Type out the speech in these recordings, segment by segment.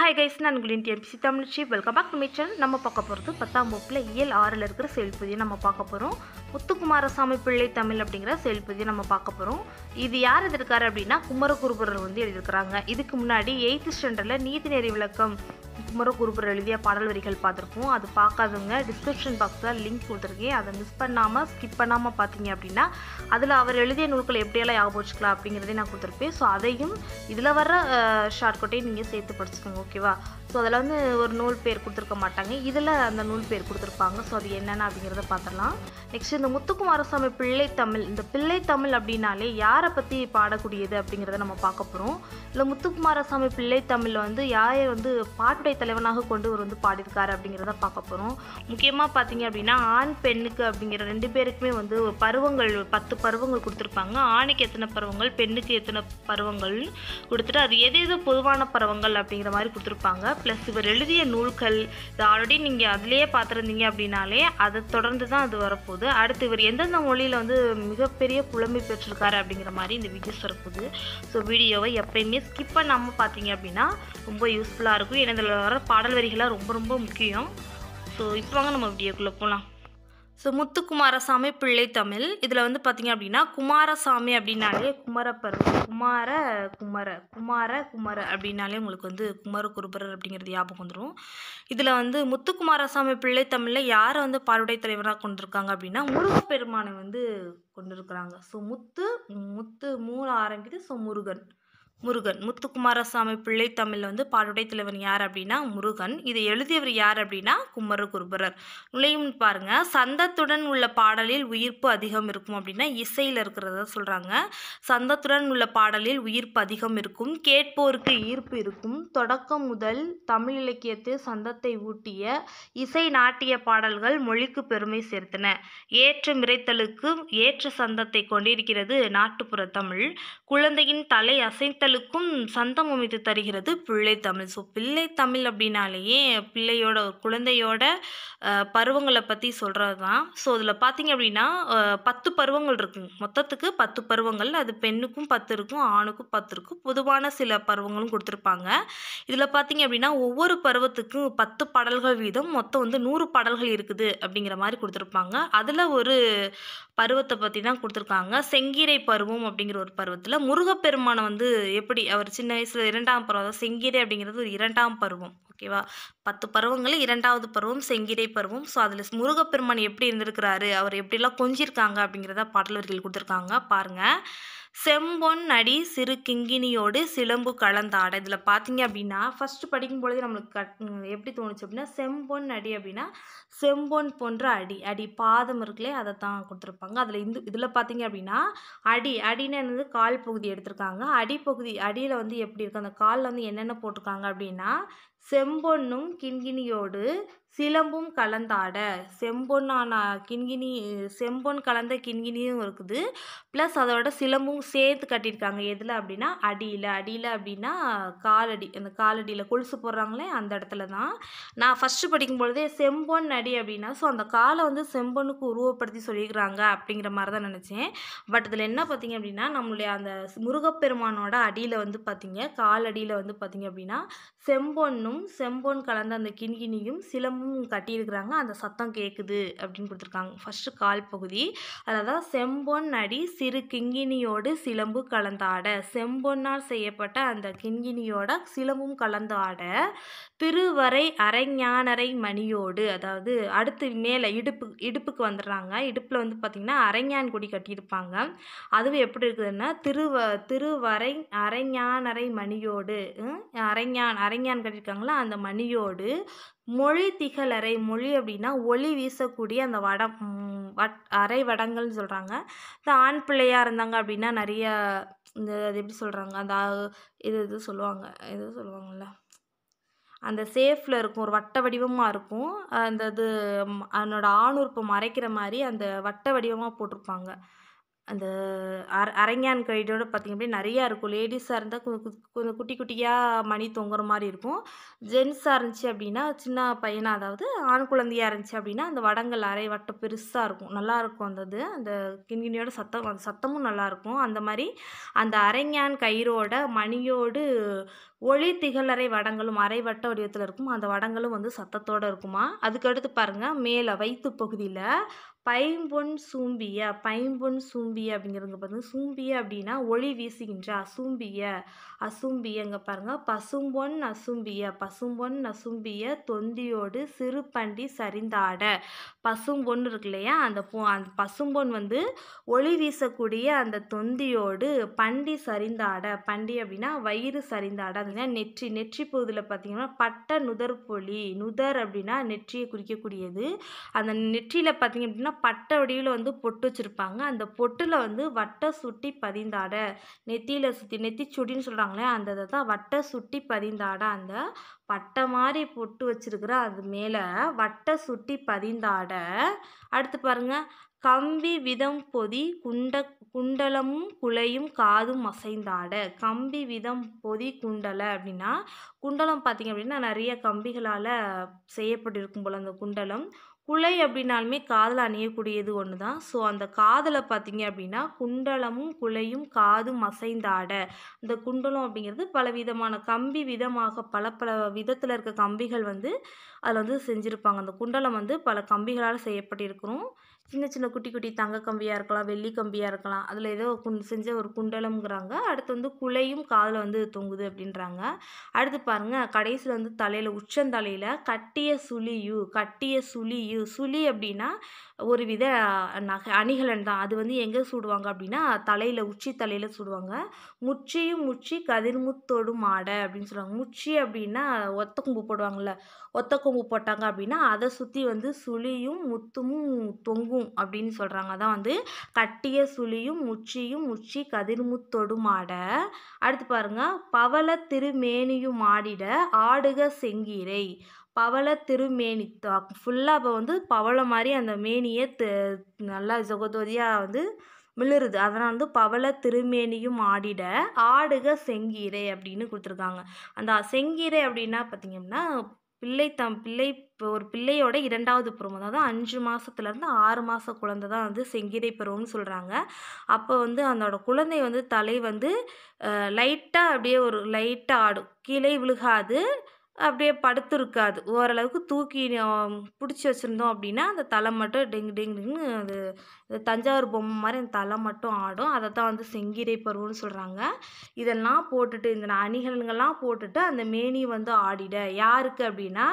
hi guys நான் உங்கள் Indian Tamil chef welcome back to channel நம்ம பார்க்க போகிறது பத்தாம் வகுப்பில் இயல் e ஆறில் இருக்கிற செயல்பதியை நம்ம பார்க்க போகிறோம் முத்துக்குமாரசாமி பிள்ளை தமிழ் அப்படிங்கிற செயல்பதியை நம்ம பார்க்க போகிறோம் இது யார் எதிர்க்காரு அப்படின்னா குமரகுருபுரர் வந்து எழுதியிருக்கிறாங்க இதுக்கு முன்னாடி எயித்து ஸ்டாண்டர்டில் நீதி நெறி விளக்கம் குமர குருபர் எழுதிய பாடல் வரிகள் பார்த்துருப்போம் அது பார்க்காதவங்க டிஸ்கிரிப்ஷன் பாக்ஸில் லிங்க் கொடுத்துருக்கேன் அதை மிஸ் பண்ணாமல் ஸ்கிப் பண்ணாமல் பார்த்தீங்க அப்படின்னா அதில் அவர் எழுதிய நூல்கள் எப்படியெல்லாம் ஞாபகம் வச்சுக்கலாம் அப்படிங்கிறதே நான் கொடுத்துருப்பேன் ஸோ அதையும் இதில் வர ஷார்ட்கட்டையும் நீங்கள் சேர்த்து படிச்சுக்கோங்க ஓகேவா ஸோ அதில் வந்து ஒரு நூல் பேர் கொடுத்துருக்க மாட்டாங்க இதில் அந்த நூல் பேர் கொடுத்துருப்பாங்க ஸோ அது என்னென்ன அப்படிங்கிறத பார்த்துடலாம் நெக்ஸ்ட் இந்த முத்துக்குமாரசாமி பிள்ளை தமிழ் இந்த பிள்ளை தமிழ் அப்படின்னாலே யாரை பற்றி பாடக்கூடியது அப்படிங்கிறத நம்ம பார்க்க போகிறோம் இல்லை முத்துக்குமாரசாமி பிள்ளை தமிழ் வந்து யாரை வந்து பாட்டுடைய தலைவனாக கொண்டு இவர் வந்து பாடியிருக்காரு அப்படிங்கிறத பார்க்க போகிறோம் முக்கியமாக பார்த்தீங்க அப்படின்னா ஆண் பெண்ணுக்கு அப்படிங்கிற ரெண்டு பேருக்குமே வந்து பருவங்கள் பத்து பருவங்கள் கொடுத்துருப்பாங்க ஆணுக்கு எத்தனை பருவங்கள் பெண்ணுக்கு எத்தனை பருவங்கள் கொடுத்துட்டு அது எது எது பொதுவான பருவங்கள் அப்படிங்கிற மாதிரி கொடுத்துருப்பாங்க ப்ளஸ் இவர் எழுதிய நூல்கள் இது ஆல்ரெடி நீங்கள் அதிலேயே பார்த்துருந்தீங்க அப்படின்னாலே அதை தொடர்ந்து தான் அது வரப்போகுது அடுத்து இவர் எந்தெந்த மொழியில் வந்து மிகப்பெரிய புலமை பெற்றிருக்காரு அப்படிங்கிற மாதிரி இந்த வீடியோஸ் வரப்போகுது ஸோ வீடியோவை எப்பயுமே ஸ்கிப் பண்ணாமல் பார்த்தீங்க அப்படின்னா ரொம்ப யூஸ்ஃபுல்லாக இருக்கும் ஏன்னா இதில் வர பாடல் வரிகளாக ரொம்ப ரொம்ப முக்கியம் ஸோ இப்போ வாங்க நம்ம வீடியோக்குள்ளே போகலாம் ஸோ முத்து குமாரசாமி பிள்ளை தமிழ் இதில் வந்து பார்த்தீங்க அப்படின்னா குமாரசாமி அப்படின்னாலே குமரப்பர் குமார குமர குமார குமர அப்படின்னாலே உங்களுக்கு வந்து குமர குருபரர் அப்படிங்கிறது ஞாபகம் வந்துடும் இதில் வந்து முத்து குமாரசாமி பிள்ளை தமிழில் யாரை வந்து பாலுடை தலைவராக கொண்டிருக்காங்க அப்படின்னா முருகப்பெருமானை வந்து கொண்டிருக்கிறாங்க ஸோ முத்து முத்து மூணு ஆரம்பிக்குது ஸோ முருகன் முருகன் முத்துக்குமாரசாமி பிள்ளை தமிழில் வந்து பாடுடை தலைவன் யார் அப்படின்னா முருகன் இதை எழுதியவர் யார் அப்படின்னா குமர குருபரர் நுழையும் பாருங்கள் சந்தத்துடன் உள்ள பாடலில் உயிர்ப்பு அதிகம் இருக்கும் அப்படின்னா இசையில் இருக்கிறத சொல்கிறாங்க சந்தத்துடன் உள்ள பாடலில் உயிர்ப்பு அதிகம் இருக்கும் கேட்போருக்கு ஈர்ப்பு இருக்கும் தொடக்கம் முதல் தமிழ் இலக்கியத்தில் சந்தத்தை ஊட்டிய இசை நாட்டிய பாடல்கள் மொழிக்கு பெருமை சேர்த்தன ஏற்ற மிரைத்தலுக்கு ஏற்ற சந்தத்தை கொண்டிருக்கிறது நாட்டுப்புற தமிழ் குழந்தையின் தலை அசைத்தல் பிள்ளைகளுக்கும் சந்தம் அமைத்து தருகிறது பிள்ளை தமிழ் ஸோ பிள்ளை தமிழ் அப்படின்னாலேயே பிள்ளையோட குழந்தையோட பருவங்களை பற்றி சொல்கிறது தான் ஸோ அதில் பார்த்திங்க அப்படின்னா பத்து பருவங்கள் இருக்குங்க மொத்தத்துக்கு பத்து பருவங்கள் அது பெண்ணுக்கும் பத்து இருக்கும் ஆணுக்கும் பத்து இருக்கும் பொதுவான சில பருவங்களும் கொடுத்துருப்பாங்க இதில் பார்த்திங்க அப்படின்னா ஒவ்வொரு பருவத்துக்கும் பத்து பாடல்கள் வீதம் மொத்தம் வந்து நூறு பாடல்கள் இருக்குது அப்படிங்கிற மாதிரி கொடுத்துருப்பாங்க அதில் ஒரு பருவத்தை பற்றி தான் கொடுத்துருக்காங்க செங்கீரை பருவம் அப்படிங்கிற ஒரு பருவத்தில் முருகப்பெருமானை வந்து எப்படி அவர் சின்ன வயசில் இரண்டாம் பருவம் அதாவது செங்கிரை அப்படிங்கிறது ஒரு இரண்டாம் பருவம் ஓகேவா பத்து பருவங்களில் இரண்டாவது பருவம் செங்கிரை பருவம் ஸோ அதில் முருகப்பெருமான் எப்படி இருந்திருக்கிறாரு அவர் எப்படிலாம் கொஞ்சிருக்காங்க அப்படிங்கிறத பாடல் கொடுத்துருக்காங்க பாருங்கள் செம்பொன் அடி சிறு கிங்கினியோடு சிலம்பு கலந்தாட இதில் பார்த்தீங்க அப்படின்னா ஃபஸ்ட்டு படிக்கும் பொழுது நம்மளுக்கு கட் எப்படி தோணுச்சு அப்படின்னா செம்பொன் அடி அப்படின்னா செம்பொன் போன்ற அடி அடி பாதம் இருக்குல்லே அதை தான் கொடுத்துருப்பாங்க அதில் இந்து இதில் பார்த்தீங்க அப்படின்னா அடி அடின்னு என்னது கால் பகுதி எடுத்திருக்காங்க அடிப்பகுதி அடியில் வந்து எப்படி இருக்குது அந்த காலில் வந்து என்னென்ன போட்டிருக்காங்க அப்படின்னா செம்பொன்னும் கிண்கிணியோடு சிலம்பும் கலந்தாட செம்பொன்னான கிண்கிணி செம்பொன் கலந்த கிண்கிணியும் இருக்குது ப்ளஸ் அதோட சிலம்பும் சேர்த்து கட்டியிருக்காங்க எதில் அப்படின்னா அடியில் அடியில் அப்படின்னா காலடி அந்த காலடியில் கொலுசு போடுறாங்களே அந்த இடத்துல தான் நான் ஃபஸ்ட்டு படிக்கும் பொழுதே செம்பொன் அடி அப்படின்னா ஸோ அந்த காலை வந்து செம்பொன்னுக்கு உருவப்படுத்தி சொல்லியிருக்கிறாங்க அப்படிங்கிற மாதிரி தான் நினச்சேன் பட் இதில் என்ன பார்த்தீங்க அப்படின்னா நம்மளுடைய அந்த முருகப்பெருமானோட அடியில் வந்து பார்த்தீங்க காலடியில் வந்து பார்த்தீங்க அப்படின்னா செம்பொன்னும் கிண்ணியும் செம்பொன் கலந்த அந்த கிண்கிணியும் சிலம்பும் கட்டியிருக்கிறாங்க அந்த சத்தம் கேட்குது அப்படின்னு கொடுத்துருக்காங்க ஃபஸ்ட்டு கால் பகுதி அதாவது செம்பொன் அடி சிறு கிங்கினியோடு சிலம்பு கலந்த ஆட செம்பொன்னால் செய்யப்பட்ட அந்த கிண்கிணியோட சிலம்பும் கலந்த ஆட திருவரை அரைஞானரை மணியோடு அதாவது அடுத்து மேலே இடுப்பு இடுப்புக்கு வந்துடுறாங்க இடுப்பில் வந்து பார்த்திங்கன்னா அரைஞான் கொடி கட்டியிருப்பாங்க அதுவும் எப்படி இருக்குதுன்னா திருவ திருவரை அரைஞானரை மணியோடு அரைஞான் அரைஞான் கட்டியிருக்காங்க சொல்கிறாங்களோ அந்த மணியோடு மொழி திகழறை மொழி அப்படின்னா ஒளி வீசக்கூடிய அந்த வடம் வட் அரை வடங்கள்னு சொல்கிறாங்க இந்த ஆண் பிள்ளையாக இருந்தாங்க அப்படின்னா நிறைய இந்த அது எப்படி சொல்கிறாங்க அந்த இது இது சொல்லுவாங்க இது சொல்லுவாங்கள்ல அந்த சேஃபில் இருக்கும் ஒரு வட்ட வடிவமாக இருக்கும் அந்த இது அதனோட ஆணுறுப்பை மறைக்கிற மாதிரி அந்த வட்ட வடிவமாக போட்டிருப்பாங்க அந்த அர அரங்கான் கயிறோட பார்த்திங்க அப்படின்னா நிறையா இருக்கும் லேடிஸாக இருந்தால் கொஞ்சம் குட்டி குட்டியாக மணி தொங்குற மாதிரி இருக்கும் ஜென்ஸாக இருந்துச்சு அப்படின்னா சின்ன பையனாக அதாவது ஆண் குழந்தையாக இருந்துச்சு அப்படின்னா அந்த வடங்கள் அரை வட்டம் பெருசாக இருக்கும் நல்லாயிருக்கும் அந்த இது அந்த கிண்கிணியோட சத்தம் அந்த சத்தமும் நல்லாயிருக்கும் அந்த மாதிரி அந்த அரங்கான் கயிறோட மணியோடு ஒளி திகழறை வடங்களும் அரை வட்ட வடிவத்தில் இருக்கும் அந்த வடங்களும் வந்து சத்தத்தோடு இருக்குமா அதுக்கடுத்து பாருங்கள் மேலே வயிற்று பகுதியில் பைம்பொன் சூம்பிய பைம்பொன் சூம்பிய அப்படிங்கிறது பாருங்கள் சூம்பிய அப்படின்னா ஒளி வீசுகின்ற அசும்பிய அசும்பியங்க பாருங்கள் பசும்பொன் அசும்பிய பசும்பொன் அசும்பிய தொந்தியோடு சிறு பண்டி சரிந்தாட பசும்பொன் இருக்கு இல்லையா அந்த பொ அந்த பசும்பொன் வந்து ஒளி வீசக்கூடிய அந்த தொந்தியோடு பண்டி சரிந்தாட பண்டி அப்படின்னா வயிறு சரிந்தாட அப்படின்னா நெற்றி நெற்றி பகுதியில் பார்த்தீங்கன்னா பட்ட நுதர்பொலி நுதர் அப்படின்னா நெற்றியை குறிக்கக்கூடியது அந்த நெற்றியில் பார்த்தீங்க அப்படின்னா பார்த்தீங்கன்னா பட்டை வடிவில் வந்து பொட்டு வச்சுருப்பாங்க அந்த பொட்டில் வந்து வட்டை சுட்டி பதிந்தாட நெத்தியில் சுற்றி நெத்தி சுடின்னு சொல்கிறாங்களே அந்த இதை தான் வட்டை சுட்டி பதிந்தாட அந்த பட்டை மாதிரி பொட்டு வச்சுருக்குற அது மேலே வட்டை சுட்டி பதிந்தாட அடுத்து பாருங்கள் கம்பி விதம் பொதி குண்ட குண்டலமும் குலையும் காதும் அசைந்தாட கம்பி விதம் பொதி குண்டலை அப்படின்னா குண்டலம் பார்த்திங்க அப்படின்னா நிறைய கம்பிகளால் செய்யப்பட்டிருக்கும் போல் அந்த குண்டலம் குலை அப்படின்னாலுமே காதில் அணியக்கூடியது ஒன்று தான் ஸோ அந்த காதில் பார்த்தீங்க அப்படின்னா குண்டலமும் குலையும் காது மசைந்தாட அந்த குண்டலம் அப்படிங்கிறது பல விதமான கம்பி விதமாக பல பல விதத்தில் இருக்க கம்பிகள் வந்து அதில் வந்து செஞ்சுருப்பாங்க அந்த குண்டலம் வந்து பல கம்பிகளால் செய்யப்பட்டிருக்கிறோம் சின்ன சின்ன குட்டி குட்டி தங்க கம்பியாக இருக்கலாம் வெள்ளி கம்பியாக இருக்கலாம் அதில் ஏதோ குண் செஞ்ச ஒரு குண்டலம்ங்கிறாங்க அடுத்து வந்து குலையும் காதில் வந்து தொங்குது அப்படின்றாங்க அடுத்து பாருங்கள் கடைசியில் வந்து தலையில் உச்சந்தலையில் கட்டிய சுழியு கட்டிய சுழியு சுழி அப்படின்னா ஒரு வித நகை அணிகலன் தான் அது வந்து எங்கே சூடுவாங்க அப்படின்னா தலையில் உச்சி தலையில் சூடுவாங்க முச்சியும் முச்சி கதிர்முத்தோடு மாடை அப்படின்னு சொல்லுவாங்க முச்சி அப்படின்னா ஒத்த கொம்பு போடுவாங்கள்ல ஒத்த கொம்பு போட்டாங்க அப்படின்னா அதை சுற்றி வந்து சுழியும் முத்தும் தொங்கும் இருக்கும் அப்படின்னு சொல்கிறாங்க அதான் வந்து கட்டிய சுழியும் உச்சியும் உச்சி கதிர்முத்தொடுமாட அடுத்து பாருங்கள் பவள திருமேனியும் ஆடிட ஆடுக செங்கீரை பவள திருமேனி ஃபுல்லாக இப்போ வந்து பவள மாதிரி அந்த மேனியை நல்லா சொகத்தொதியாக வந்து மிளருது அதனால் வந்து பவள திருமேனியும் ஆடிட ஆடுக செங்கீரை அப்படின்னு கொடுத்துருக்காங்க அந்த செங்கீரை அப்படின்னா பார்த்தீங்கன்னா பிள்ளை தம் பிள்ளை ஒரு பிள்ளையோட இரண்டாவது பருவம் அதாவது அஞ்சு மாதத்துலேருந்து ஆறு மாத குழந்தை தான் வந்து செங்கீரை பருவம்னு சொல்கிறாங்க அப்போ வந்து அதோட குழந்தை வந்து தலை வந்து லைட்டாக அப்படியே ஒரு லைட்டாக ஆடும் கீழே விழுகாது அப்படியே படுத்துருக்காது ஓரளவுக்கு தூக்கி பிடிச்சி வச்சுருந்தோம் அப்படின்னா அந்த தலை மட்டும் டெங் டிங் அது தஞ்சாவூர் பொம்மை மாதிரி அந்த தலை மட்டும் ஆடும் அதை தான் வந்து செங்கீரை பருவம்னு சொல்கிறாங்க இதெல்லாம் போட்டுட்டு இந்த அணிகலன்கள்லாம் போட்டுட்டு அந்த மேனி வந்து ஆடிட யாருக்கு அப்படின்னா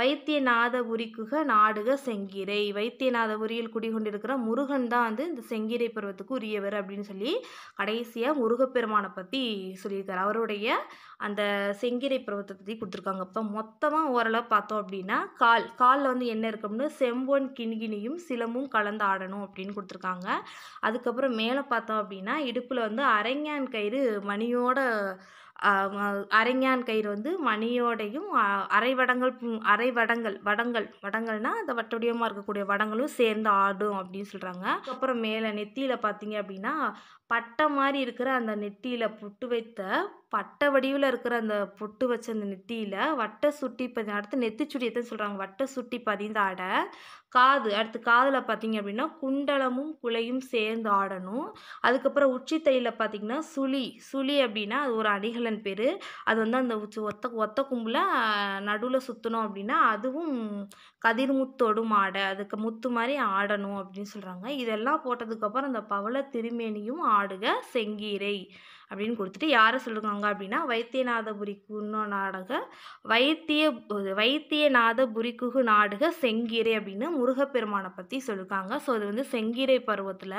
வைத்தியநாதபுரிக்குக நாடுக செங்கீரை வைத்தியநாதபுரியில் குடிகொண்டிருக்கிற முருகன் தான் வந்து இந்த செங்கீரை பருவத்துக்கு உரியவர் அப்படின்னு சொல்லி கடைசியாக முருகப்பெருமானை பற்றி சொல்லியிருக்காரு அவருடைய அந்த செங்கீரை பருவத்தை பற்றி கொடுத்துருக்காங்க இப்போ மொத்தமாக ஓரளவு பார்த்தோம் அப்படின்னா கால் காலில் வந்து என்ன இருக்கும்னு செம்பொன் கிண்கிணியும் சிலமும் கலந்து ஆடணும் அப்படின்னு கொடுத்துருக்காங்க அதுக்கப்புறம் மேலே பார்த்தோம் அப்படின்னா இடுப்பில் வந்து அரைஞான் கயிறு மணியோட அரைஞான் கயிறு வந்து மணியோடையும் அரைவடங்கள் அரைவடங்கள் வடங்கள் வடங்கள்னால் அந்த வட்டடியமாக இருக்கக்கூடிய வடங்களும் சேர்ந்து ஆடும் அப்படின்னு சொல்கிறாங்க அப்புறம் மேலே நெத்தியில் பார்த்தீங்க அப்படின்னா பட்டை மாதிரி இருக்கிற அந்த நெத்தியில் புட்டு வைத்த பட்டை வடிவில் இருக்கிற அந்த பொட்டு வச்ச அந்த நெத்தியில் வட்டை சுட்டி பதி அடுத்து நெத்திச்சுடி எத்தனை சொல்கிறாங்க வட்டை சுட்டி பதிந்த ஆடை காது அடுத்து காதில் பார்த்தீங்க அப்படின்னா குண்டலமும் குலையும் சேர்ந்து ஆடணும் அதுக்கப்புறம் உச்சி தையில் பார்த்திங்கன்னா சுழி சுழி அப்படின்னா அது ஒரு அணிகலன் பேர் அது வந்து அந்த உச்சி ஒத்த ஒத்த கும்பில் நடுவில் சுற்றணும் அப்படின்னா அதுவும் கதிர்முத்தோடும் ஆடை அதுக்கு முத்து மாதிரி ஆடணும் அப்படின்னு சொல்கிறாங்க இதெல்லாம் போட்டதுக்கப்புறம் அந்த பவள திருமேனியும் ஆடுக செங்கீரை அப்படின்னு கொடுத்துட்டு யாரை சொல்லியிருக்காங்க அப்படின்னா வைத்தியநாதபுரி குன்னோ நாடக வைத்திய வைத்தியநாதபுரிக்குகு நாடக செங்கீரை அப்படின்னு முருகப்பெருமானை பற்றி சொல்லியிருக்காங்க ஸோ அது வந்து செங்கீரை பருவத்தில்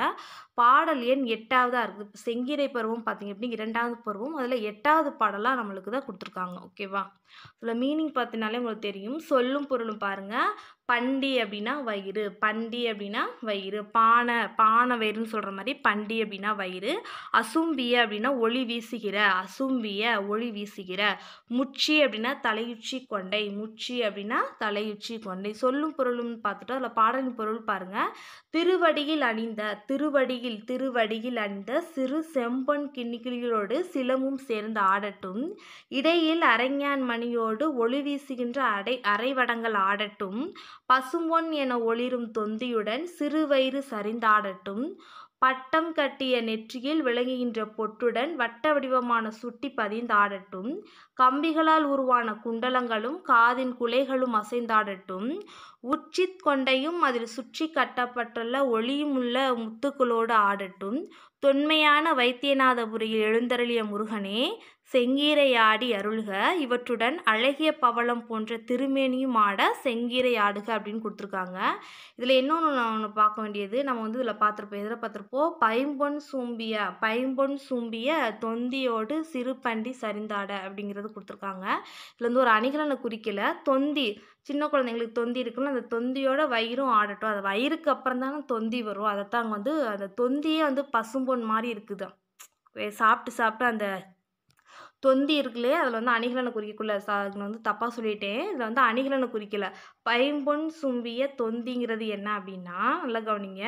பாடல் எண் எட்டாவதாக இருக்குது செங்கீரை பருவம் பார்த்திங்க அப்படின்னா இரண்டாவது பருவம் அதில் எட்டாவது பாடலாக நம்மளுக்கு தான் கொடுத்துருக்காங்க ஓகேவா இதில் மீனிங் பார்த்தினாலே உங்களுக்கு தெரியும் சொல்லும் பொருளும் பாருங்கள் பண்டி அப்படின்னா வயிறு பண்டி அப்படின்னா வயிறு பானை பானை வயிறுன்னு சொல்கிற மாதிரி பண்டி அப்படின்னா வயிறு அசும்பிய அப்படின்னா ஒளி வீசுகிற அசும்பிய ஒளி வீசுகிற முச்சி அப்படின்னா தலையுச்சி கொண்டை முச்சி அப்படின்னா தலையுச்சி கொண்டை சொல்லும் பொருளும்னு பார்த்துட்டோம் அதில் பாடலின் பொருள் பாருங்கள் திருவடியில் அணிந்த திருவடியில் திருவடியில் அணிந்த சிறு செம்பன் கிண்ணிகளோடு சிலமும் சேர்ந்து ஆடட்டும் இடையில் அரைஞான் மணியோடு ஒளி வீசுகின்ற அடை அரைவடங்கள் ஆடட்டும் பசும்பொன் என ஒளிரும் தொந்தியுடன் சிறுவயிறு சரிந்தாடட்டும் பட்டம் கட்டிய நெற்றியில் விளங்குகின்ற பொட்டுடன் வட்ட வடிவமான சுட்டி பதிந்தாடட்டும் கம்பிகளால் உருவான குண்டலங்களும் காதின் குலைகளும் அசைந்தாடட்டும் உச்சித் கொண்டையும் அதில் சுற்றி கட்டப்பட்டுள்ள ஒளியுமுள்ள முத்துக்களோடு ஆடட்டும் தொன்மையான வைத்தியநாதபுரியில் எழுந்தருளிய முருகனே செங்கீரையாடி அருள்க இவற்றுடன் அழகிய பவளம் போன்ற திருமேனியும் ஆட செங்கீரை ஆடுக அப்படின்னு கொடுத்துருக்காங்க இதில் இன்னொன்று நான் ஒன்று பார்க்க வேண்டியது நம்ம வந்து இதில் பார்த்துருப்போம் எதில் பார்த்துருப்போம் பைம்பொன் சூம்பிய பைம்பொன் சூம்பிய தொந்தியோடு சிறு பண்டி சரிந்தாட அப்படிங்கிறது கொடுத்துருக்காங்க இதில் வந்து ஒரு அணிகலனை குறிக்கல தொந்தி சின்ன குழந்தைங்களுக்கு தொந்தி இருக்குன்னு அந்த தொந்தியோட வயிறும் ஆடட்டும் அது வயிறுக்கு அப்புறம் தானே தொந்தி வரும் அதைத்தான் வந்து அந்த தொந்தியே வந்து பசும்பொன் மாதிரி இருக்குது சாப்பிட்டு சாப்பிட்டு அந்த தொந்தி இருக்குல்லே அதில் வந்து அணிகலனை குறிக்கக்குள்ள சா வந்து தப்பாக சொல்லிட்டேன் இதில் வந்து அணிகலனை குறிக்கல பைம்பொன் சும்பிய தொந்திங்கிறது என்ன அப்படின்னா நல்லா கவனிங்க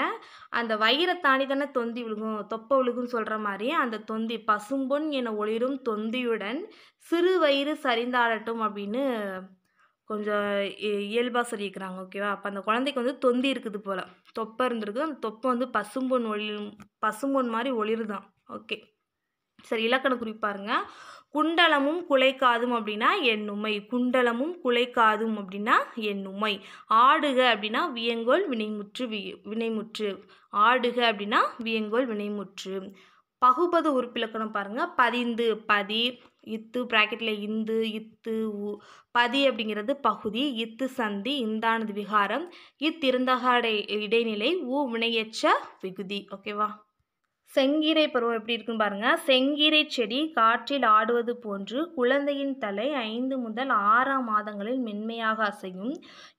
அந்த வயிறை தாண்டி தானே தொந்தி விழுகும் தொப்பை விழுகுன்னு சொல்கிற மாதிரி அந்த தொந்தி பசும்பொன் என ஒளிரும் தொந்தியுடன் சிறு வயிறு சரிந்தாடட்டும் அப்படின்னு கொஞ்சம் இயல்பாக சொல்லியிருக்கிறாங்க ஓகேவா அப்போ அந்த குழந்தைக்கு வந்து தொந்தி இருக்குது போல் தொப்பை இருந்திருக்கு அந்த தொப்பை வந்து பசும்பொன் ஒளி பசும்பொன் மாதிரி ஒளிருதான் ஓகே சரி இலக்கண குறிப்பாருங்க குண்டலமும் குலைக்காதும் அப்படின்னா எண்ணுமை குண்டலமும் குலைக்காதும் அப்படின்னா எண்ணுமை ஆடுக அப்படின்னா வியங்கோல் வினைமுற்று வி வினைமுற்று ஆடுக அப்படின்னா வியங்கோல் வினைமுற்று பகுபது உறுப்பிலக்கணம் பாருங்கள் பதிந்து பதி இத்து ப்ராக்கெட்டில் இந்து இத்து உ பதி அப்படிங்கிறது பகுதி இத்து சந்தி இந்தானது விகாரம் இத்திருந்தகாடை இடைநிலை ஊ வினையற்ற விகுதி ஓகேவா செங்கீரை பருவம் எப்படி இருக்குன்னு பாருங்கள் செங்கீரை செடி காற்றில் ஆடுவது போன்று குழந்தையின் தலை ஐந்து முதல் ஆறாம் மாதங்களில் மென்மையாக அசையும்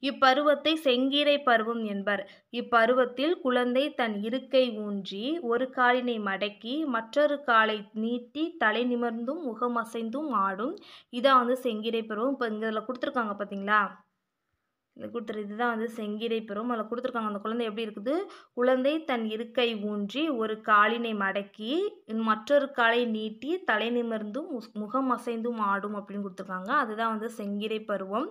இப்பருவத்தை செங்கீரை பருவம் என்பர் இப்பருவத்தில் குழந்தை தன் இருக்கை ஊன்றி ஒரு காலினை மடக்கி மற்றொரு காலை நீட்டி தலை நிமிர்ந்தும் அசைந்தும் ஆடும் இதான் வந்து செங்கீரை பருவம் இப்போ இதில் கொடுத்துருக்காங்க பார்த்தீங்களா கொடுத்துரு இதுதான் வந்து செங்கீரை பெறும் அதில் கொடுத்துருக்காங்க அந்த குழந்தை எப்படி இருக்குது குழந்தை தன் இருக்கை ஊன்றி ஒரு காலினை மடக்கி மற்றொரு காலை நீட்டி தலை நிமிர்ந்தும் முகம் அசைந்தும் ஆடும் அப்படின்னு கொடுத்துருக்காங்க அதுதான் வந்து செங்கீரை பருவம்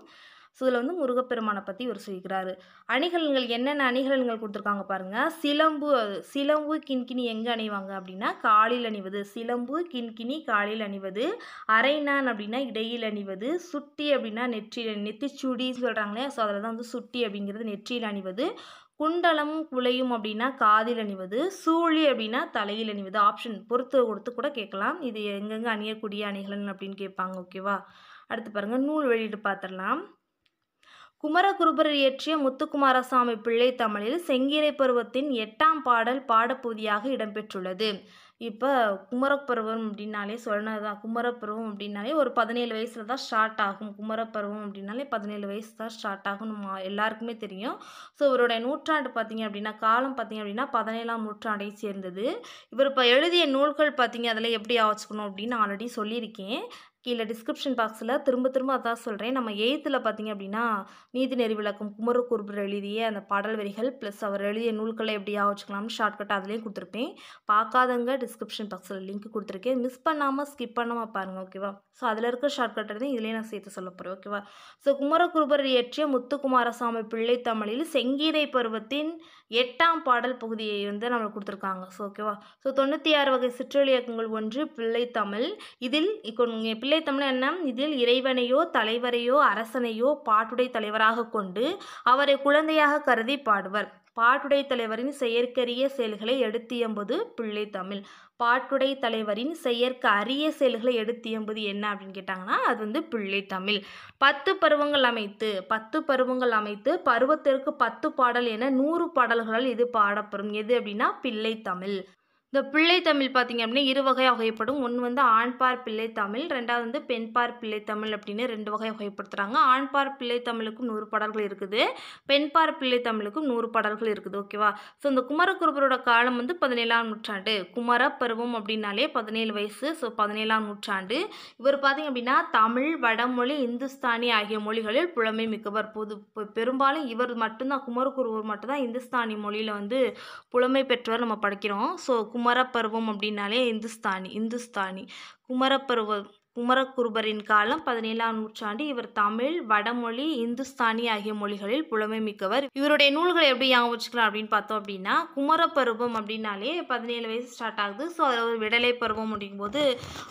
ஸோ இதில் வந்து முருகப்பெருமானை பற்றி இவர் சொல்கிறாரு அணிகலன்கள் என்னென்ன அணிகலன்கள் கொடுத்துருக்காங்க பாருங்கள் சிலம்பு சிலம்பு கிண்கிணி எங்கே அணிவாங்க அப்படின்னா காலில் அணிவது சிலம்பு கிண்கிணி காலில் அணிவது அரைநான் அப்படின்னா இடையில் அணிவது சுட்டி அப்படின்னா நெற்றியில் நெத்திச்சுடின்னு சொல்கிறாங்களே ஸோ அதில் தான் வந்து சுட்டி அப்படிங்கிறது நெற்றியில் அணிவது குண்டலம் குலையும் அப்படின்னா காதில் அணிவது சூழி அப்படின்னா தலையில் அணிவது ஆப்ஷன் பொறுத்து கொடுத்து கூட கேட்கலாம் இது எங்கெங்கே அணியக்கூடிய அணிகலன் அப்படின்னு கேட்பாங்க ஓகேவா அடுத்து பாருங்கள் நூல் வெளியீடு பார்த்துடலாம் குமரகுருபரர் இயற்றிய முத்துக்குமாரசாமி பிள்ளை தமிழில் செங்கீரை பருவத்தின் எட்டாம் பாடல் பாடப்பகுதியாக இடம்பெற்றுள்ளது இப்போ குமரப்பருவம் அப்படின்னாலே சொல்லணும் தான் குமரப்பருவம் அப்படின்னாலே ஒரு பதினேழு வயசில் தான் ஸ்டார்ட் ஆகும் குமரப்பருவம் அப்படின்னாலே பதினேழு வயசு தான் ஸ்டார்ட் ஆகும் எல்லாருக்குமே தெரியும் ஸோ இவருடைய நூற்றாண்டு பார்த்திங்க அப்படின்னா காலம் பார்த்திங்க அப்படின்னா பதினேழாம் நூற்றாண்டை சேர்ந்தது இவர் இப்போ எழுதிய நூல்கள் பார்த்திங்க அதில் எப்படி ஆச்சுக்கணும் அப்படின்னு ஆல்ரெடி சொல்லியிருக்கேன் கீழே டிஸ்கிரிப்ஷன் பாக்ஸில் திரும்ப திரும்ப அதான் சொல்கிறேன் நம்ம எயித்தில் பார்த்திங்க அப்படின்னா நீதி நெறி விளக்கம் குமரக்குறுப்பு எழுதிய அந்த பாடல் வரிகள் ப்ளஸ் அவர் எழுதிய நூல்களை எப்படி வச்சுக்கலாம்னு ஷார்ட்கட் அதுலேயும் கொடுத்துருப்பேன் பார்க்காதவங்க டிஸ்கிரிப்ஷன் பாக்ஸில் லிங்க் கொடுத்துருக்கேன் மிஸ் பண்ணாமல் ஸ்கிப் பண்ணாமல் பாருங்கள் ஓகேவா ஸோ அதில் இருக்க ஷார்ட்கட் இருந்து இதிலே நான் சேர்த்து சொல்ல போகிறேன் ஓகேவா ஸோ குமரக்குருபர் இயற்றிய முத்துக்குமாரசாமி பிள்ளை தமிழில் செங்கீதை பருவத்தின் எட்டாம் பாடல் பகுதியை வந்து நம்மளுக்கு கொடுத்துருக்காங்க ஸோ ஓகேவா ஸோ தொண்ணூற்றி ஆறு வகை சிற்றொழியக்கங்கள் ஒன்று பிள்ளை தமிழ் இதில் இப்போ பிள்ளை தமிழ் எண்ணம் இதில் இறைவனையோ தலைவரையோ அரசனையோ பாட்டுடை தலைவராக கொண்டு அவரை குழந்தையாக கருதி பாடுவர் பாட்டுடை தலைவரின் செயற்கரிய செயல்களை எடுத்தியம்பது பிள்ளை தமிழ் பாட்டுடை தலைவரின் செயற்க அரிய செயல்களை எடுத்தியம்பது என்ன அப்படின்னு கேட்டாங்கன்னா அது வந்து பிள்ளை தமிழ் பத்து பருவங்கள் அமைத்து பத்து பருவங்கள் அமைத்து பருவத்திற்கு பத்து பாடல் என நூறு பாடல்களால் இது பாடப்படும் எது அப்படின்னா பிள்ளை தமிழ் இந்த பிள்ளை தமிழ் பார்த்திங்க அப்படின்னா இரு வகையாக வகைப்படும் ஒன்று வந்து ஆண்பார் பிள்ளை தமிழ் ரெண்டாவது வந்து பெண்பார் பிள்ளை தமிழ் அப்படின்னு ரெண்டு வகையாக வகைப்படுத்துகிறாங்க ஆண்பார் பிள்ளை தமிழுக்கும் நூறு பாடல்கள் இருக்குது பெண்பார் பிள்ளை தமிழுக்கும் நூறு பாடல்கள் இருக்குது ஓகேவா ஸோ இந்த குமரகுருபரோட காலம் வந்து பதினேழாம் நூற்றாண்டு குமர பருவம் அப்படின்னாலே பதினேழு வயசு ஸோ பதினேழாம் நூற்றாண்டு இவர் பார்த்திங்க அப்படின்னா தமிழ் வடமொழி இந்துஸ்தானி ஆகிய மொழிகளில் புலமை மிக்கவர் பொது பெரும்பாலும் இவர் மட்டும்தான் குமரகுருவர் மட்டும்தான் இந்துஸ்தானி மொழியில் வந்து புலமை பெற்றவர் நம்ம படிக்கிறோம் ஸோ குமரப்பருவம் அப்படின்னாலே இந்துஸ்தானி இந்துஸ்தானி குமரப்பருவம் குமரகுருபரின் காலம் பதினேழாம் நூற்றாண்டு இவர் தமிழ் வடமொழி இந்துஸ்தானி ஆகிய மொழிகளில் புலமை மிக்கவர் இவருடைய நூல்களை எப்படி ஞாபகம் வச்சுக்கலாம் அப்படின்னு பார்த்தோம் அப்படின்னா குமர பருவம் அப்படின்னாலே பதினேழு வயசு ஸ்டார்ட் ஆகுது ஸோ அதில் ஒரு விடலை பருவம் அப்படிங்கும் போது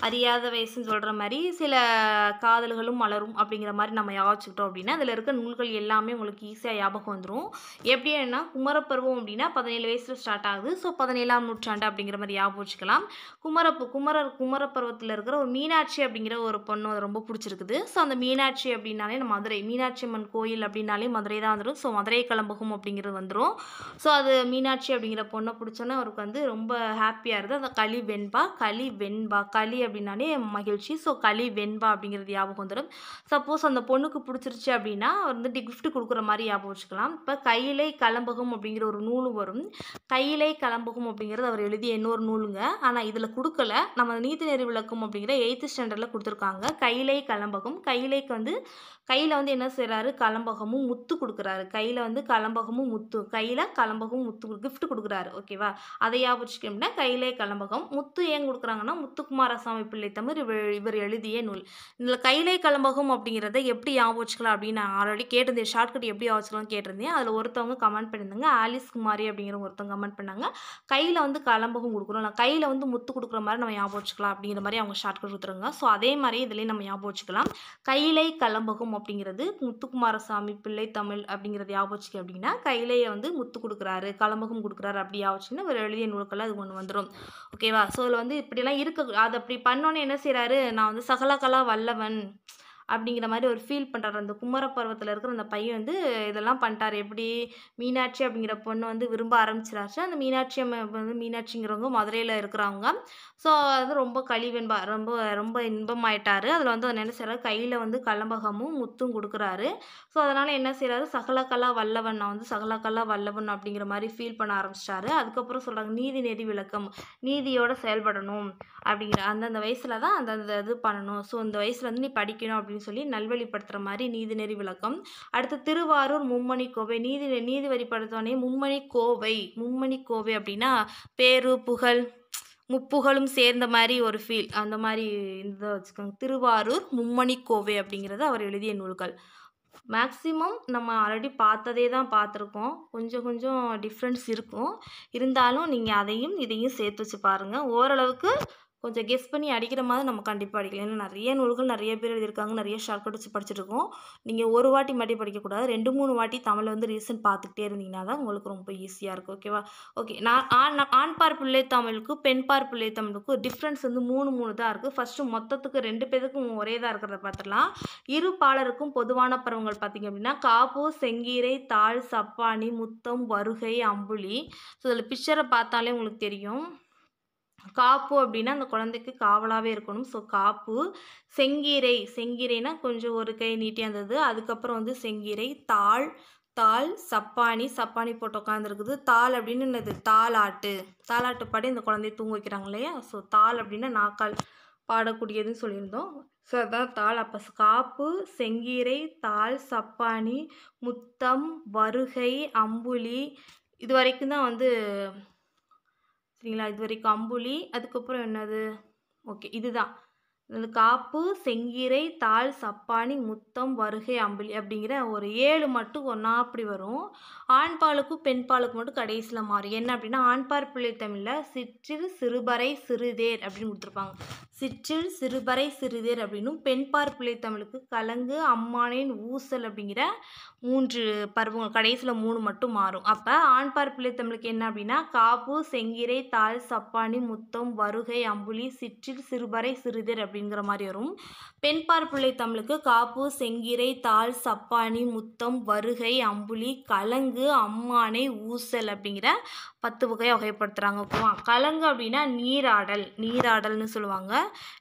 அறியாத வயசுன்னு சொல்கிற மாதிரி சில காதல்களும் மலரும் அப்படிங்கிற மாதிரி நம்ம ஞாபகம் அப்படின்னா அதில் இருக்க நூல்கள் எல்லாமே உங்களுக்கு ஈஸியாக ஞாபகம் வந்துடும் எப்படி எப்படின்னா குமரப்பருவம் அப்படின்னா பதினேழு வயசில் ஸ்டார்ட் ஆகுது ஸோ பதினேழாம் நூற்றாண்டு அப்படிங்கிற மாதிரி ஞாபகம் வச்சுக்கலாம் குமரப்பு குமரர் குமரப்பருவத்தில் இருக்கிற ஒரு மீனாட்சி அப்படிங்கிற ஒரு பொண்ணு அது ரொம்ப பிடிச்சிருக்குது ஸோ அந்த மீனாட்சி அப்படின்னாலே நம்ம மதுரை மீனாட்சி அம்மன் கோயில் அப்படின்னாலே மதுரை தான் வந்துடும் ஸோ மதுரை கிளம்பகம் அப்படிங்கிறது வந்துடும் ஸோ அது மீனாட்சி அப்படிங்கிற பொண்ணை பிடிச்சோன்னே அவருக்கு வந்து ரொம்ப ஹாப்பியாக இருக்குது அந்த களி வெண்பா களி வெண்பா களி அப்படின்னாலே மகிழ்ச்சி ஸோ களி வெண்பா அப்படிங்கிறது ஞாபகம் வந்துடும் சப்போஸ் அந்த பொண்ணுக்கு பிடிச்சிருச்சு அப்படின்னா வந்து கிஃப்ட் கொடுக்குற மாதிரி ஞாபகம் வச்சுக்கலாம் இப்போ கையிலே கலம்பகம் அப்படிங்கிற ஒரு நூல் வரும் கையிலே கலம்பகம் அப்படிங்கிறது அவர் எழுதிய இன்னொரு நூலுங்க ஆனால் இதில் கொடுக்கல நம்ம நீதி நெறி விளக்கம் அப்படிங்கிற எயித்து ஸ்டாண்டர்ட் கலரில் கொடுத்துருக்காங்க கையிலை கலம்பகம் கையிலைக்கு வந்து கையில் வந்து என்ன செய்கிறாரு கலம்பகமும் முத்து கொடுக்குறாரு கையில் வந்து கலம்பகமும் முத்து கையில் கலம்பகமும் முத்து கிஃப்ட் கொடுக்குறாரு ஓகேவா அதை ஞாபகம் கையிலே கலம்பகம் முத்து ஏன் கொடுக்குறாங்கன்னா முத்துக்குமாரசாமி பிள்ளை தமிழ் இவர் எழுதிய நூல் இதில் கையிலே கலம்பகம் அப்படிங்கிறத எப்படி ஞாபகம் வச்சுக்கலாம் அப்படின்னு நான் ஆல்ரெடி கேட்டிருந்தேன் ஷார்ட்கட் எப்படி ஞாபகம் கேட்டிருந்தேன் அதில் ஒருத்தவங்க கமெண்ட் பண்ணியிருந்தாங்க ஆலிஸ் குமாரி அப்படிங்கிற ஒருத்தவங்க கமெண்ட் பண்ணாங்க கையில் வந்து கலம்பகம் கொடுக்குறோம் கையில் வந்து முத்து கொடுக்குற மாதிரி நம்ம ஞாபகம் வச்சுக்கலாம் அப்படிங்கிற மாதிரி அவங்க ஷார்ட்கட் கொடுத்துருங்க ஸோ ஸோ அதே மாதிரி இதுலேயே நம்ம ஞாபகம் வச்சுக்கலாம் கைலை கலம்பகம் அப்படிங்கிறது முத்துக்குமாரசாமி பிள்ளை தமிழ் அப்படிங்கிறது ஞாபகம் வச்சுக்க அப்படின்னா கையிலையை வந்து முத்து கொடுக்குறாரு கலம்பகம் கொடுக்குறாரு அப்படி ஞாபகம் ஒரு எழுதிய நூல்கள் அது ஒன்று வந்துடும் ஓகேவா ஸோ இதில் வந்து இப்படிலாம் இருக்க அது அப்படி பண்ணோன்னே என்ன செய்கிறாரு நான் வந்து சகலகலா வல்லவன் அப்படிங்கிற மாதிரி ஒரு ஃபீல் பண்ணுறாரு அந்த குமர பருவத்தில் இருக்கிற அந்த பையன் வந்து இதெல்லாம் பண்ணிட்டார் எப்படி மீனாட்சி அப்படிங்கிற பொண்ணு வந்து விரும்ப ஆரம்பிச்சிடாச்சு அந்த மீனாட்சி வந்து மீனாட்சிங்கிறவங்க மதுரையில் இருக்கிறவங்க ஸோ அது ரொம்ப கழிவென்பா ரொம்ப ரொம்ப இன்பமாயிட்டார் அதில் வந்து என்ன செய்கிறாரு கையில் வந்து கலம்பகமும் முத்தும் கொடுக்குறாரு ஸோ அதனால் என்ன செய்கிறாரு சகலக்கலா வல்லவன் நான் வந்து சகலக்கலா வல்லவன் அப்படிங்கிற மாதிரி ஃபீல் பண்ண ஆரம்பிச்சிட்டாரு அதுக்கப்புறம் சொல்கிறாங்க நீதி நெறி விளக்கம் நீதியோடு செயல்படணும் அப்படிங்கிற அந்தந்த வயசில் தான் அந்தந்த இது பண்ணணும் ஸோ இந்த வயசில் வந்து நீ படிக்கணும் அப்படின்னு சொல்லி நல்வழிப்படுத்துகிற மாதிரி நீதிநெறி விளக்கம் அடுத்து திருவாரூர் மும்மணி கோவை நீதி நீதிவரி படுத்தோடனே மும்மணி கோவை மும்மணி கோவை அப்படின்னா பேரு புகழ் முப்புகளும் சேர்ந்த மாதிரி ஒரு ஃபீல் அந்த மாதிரி இதை வச்சுக்கோங்க திருவாரூர் மும்மணி கோவை அப்படிங்கிறது அவர் எழுதிய நூல்கள் மேக்ஸிமம் நம்ம ஆல்ரெடி பார்த்ததே தான் பார்த்துருக்கோம் கொஞ்சம் கொஞ்சம் டிஃப்ரென்ஸ் இருக்கும் இருந்தாலும் நீங்கள் அதையும் இதையும் சேர்த்து வச்சு பாருங்கள் ஓரளவுக்கு கொஞ்சம் கெஸ் பண்ணி அடிக்கிற மாதிரி நம்ம கண்டிப்பாக அடிக்கலாம் ஏன்னா நிறைய நூல்கள் நிறைய பேர் எழுதியிருக்காங்க நிறைய ஷார்ட்கட் வச்சு படிச்சுருக்கோம் நீங்கள் ஒரு வாட்டி மட்டும் படிக்கக்கூடாது ரெண்டு மூணு வாட்டி தமிழை வந்து ரீசன்ட் பார்த்துக்கிட்டே இருந்தீங்கன்னா தான் உங்களுக்கு ரொம்ப ஈஸியாக இருக்கும் ஓகேவா ஓகே நான் ஆண் ஆண் பார் பிள்ளை தமிழுக்கும் பெண் பார் பிள்ளை தமிழுக்கும் டிஃப்ரென்ஸ் வந்து மூணு மூணு தான் இருக்குது ஃபஸ்ட்டு மொத்தத்துக்கு ரெண்டு பேருக்கும் ஒரே தான் இருக்கிறத பார்த்துடலாம் இரு பாலருக்கும் பொதுவான பருவங்கள் பார்த்திங்க அப்படின்னா காப்பு செங்கீரை தாழ் சப்பானி முத்தம் வருகை அம்புலி ஸோ இதில் பிக்சரை பார்த்தாலே உங்களுக்கு தெரியும் காப்பு அப்படின்னா அந்த குழந்தைக்கு காவலாகவே இருக்கணும் ஸோ காப்பு செங்கீரை செங்கீரைனா கொஞ்சம் ஒரு கை நீட்டியாக இருந்தது அதுக்கப்புறம் வந்து செங்கீரை தாள் தாள் சப்பானி சப்பானி போட்டு உட்காந்துருக்குது தாள் அப்படின்னு என்னது தாளாட்டு தாளாட்டு பாடி இந்த குழந்தைய தூங்க வைக்கிறாங்க இல்லையா ஸோ தாள் அப்படின்னா நாக்கால் பாடக்கூடியதுன்னு சொல்லியிருந்தோம் ஸோ அதுதான் தாள் அப்போ காப்பு செங்கீரை தாள் சப்பானி முத்தம் வருகை அம்புலி இது வரைக்கும் தான் வந்து சரிங்களா இது வரைக்கும் அம்புலி அதுக்கப்புறம் என்னது ஓகே இதுதான் இது காப்பு செங்கீரை தாள் சப்பானி முத்தம் வருகை அம்புலி அப்படிங்கிற ஒரு ஏழு மட்டும் ஒன்றா அப்படி வரும் ஆண்பாலுக்கும் பெண்பாலுக்கும் மட்டும் கடைசியில் மாறும் என்ன அப்படின்னா ஆண்பார் பிள்ளை தமிழில் சிற்றில் சிறுபறை சிறுதேர் அப்படின்னு கொடுத்துருப்பாங்க சிற்றில் சிறுபறை சிறுதேர் அப்படின்னும் பெண்பார் பிள்ளை தமிழுக்கு கலங்கு அம்மானின் ஊசல் அப்படிங்கிற மூன்று பருவங்கள் கடைசியில் மூணு மட்டும் மாறும் அப்போ ஆண்பார் பிள்ளைத்தமிழுக்கு என்ன அப்படின்னா காப்பு செங்கிரை தாள் சப்பானி முத்தம் வருகை அம்புலி சிற்றில் சிறுபறை சிறுதிர் அப்படிங்கிற மாதிரி வரும் பெண்பார் பிள்ளைத்தமிழுக்கு காப்பு செங்கிரை தாள் சப்பானி முத்தம் வருகை அம்புலி கலங்கு அம்மானை ஊசல் அப்படிங்கிற பத்து வகையாக வகைப்படுத்துகிறாங்க ஓகேவா கலங்கு அப்படின்னா நீராடல் நீராடல்னு சொல்லுவாங்க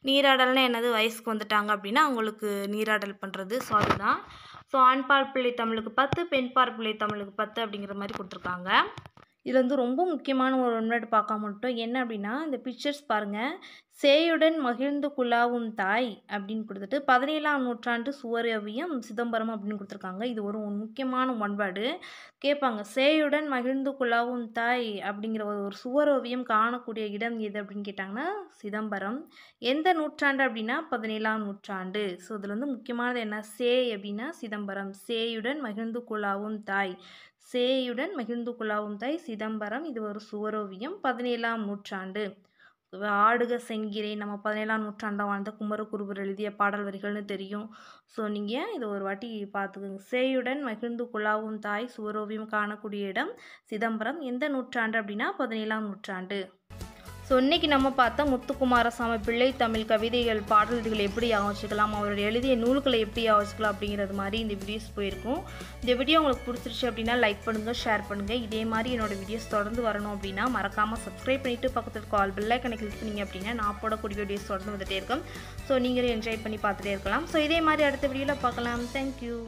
நீராடல்னா என்னது வயசுக்கு வந்துட்டாங்க அப்படின்னா அவங்களுக்கு நீராடல் பண்ணுறது ஸோ அதுதான் ஸோ ஆண்பார் பிள்ளை தமிழுக்கு பத்து பெண்பார் பிள்ளை தமிழுக்கு பத்து அப்படிங்கிற மாதிரி கொடுத்துருக்காங்க இதில் வந்து ரொம்ப முக்கியமான ஒரு ஒன்வேட் பார்க்க மட்டும் என்ன அப்படின்னா இந்த பிக்சர்ஸ் பாருங்கள் சேயுடன் மகிழ்ந்து குழாவும் தாய் அப்படின்னு கொடுத்துட்டு பதினேழாம் நூற்றாண்டு சுவரவியம் சிதம்பரம் அப்படின்னு கொடுத்துருக்காங்க இது ஒரு முக்கியமான ஒன்பாடு கேட்பாங்க சேயுடன் மகிழ்ந்து குழாவும் தாய் அப்படிங்கிற ஒரு ஒரு சுவரோவியம் காணக்கூடிய இடம் எது அப்படின்னு கேட்டாங்கன்னா சிதம்பரம் எந்த நூற்றாண்டு அப்படின்னா பதினேழாம் நூற்றாண்டு ஸோ இதில் வந்து முக்கியமானது என்ன சே அப்படின்னா சிதம்பரம் சேயுடன் மகிழ்ந்து குழாவும் தாய் சேயுடன் மகிழ்ந்து குழாவும் தாய் சிதம்பரம் இது ஒரு சுவரோவியம் பதினேழாம் நூற்றாண்டு ஆடுக செங்கிரை நம்ம பதினேழாம் நூற்றாண்டாக வாழ்ந்த குமரகுருவர் எழுதிய பாடல் வரிகள்னு தெரியும் ஸோ நீங்கள் இதை ஒரு வாட்டி பார்த்துக்கோங்க சேயுடன் மகிழ்ந்து குழாவும் தாய் சுவரோவியம் காணக்கூடிய இடம் சிதம்பரம் எந்த நூற்றாண்டு அப்படின்னா பதினேழாம் நூற்றாண்டு ஸோ இன்றைக்கி நம்ம பார்த்தா முத்துக்குமாரசாமி பிள்ளை தமிழ் கவிதைகள் பாடல்கள் எப்படி யோசிக்கலாம் அவரோட எழுதிய நூல்களை எப்படி யோசிக்கலாம் அப்படிங்கிறது மாதிரி இந்த வீடியோஸ் போயிருக்கும் இந்த வீடியோ உங்களுக்கு பிடிச்சிருச்சு அப்படின்னா லைக் பண்ணுங்கள் ஷேர் பண்ணுங்கள் இதே மாதிரி என்னோடய வீடியோஸ் தொடர்ந்து வரணும் அப்படின்னா மறக்காமல் சப்ஸ்கிரைப் பண்ணிவிட்டு பக்கத்தில் கால் கணக்கு கிளிக் பண்ணிங்க அப்படின்னா நான் போடக்கூடிய வீடியோஸ் தொடர்ந்து வந்துகிட்டே இருக்கும் ஸோ நீங்களும் என்ஜாய் பண்ணி பார்த்துட்டே இருக்கலாம் ஸோ இதே மாதிரி அடுத்த வீடியோவில் பார்க்கலாம் தேங்க்யூ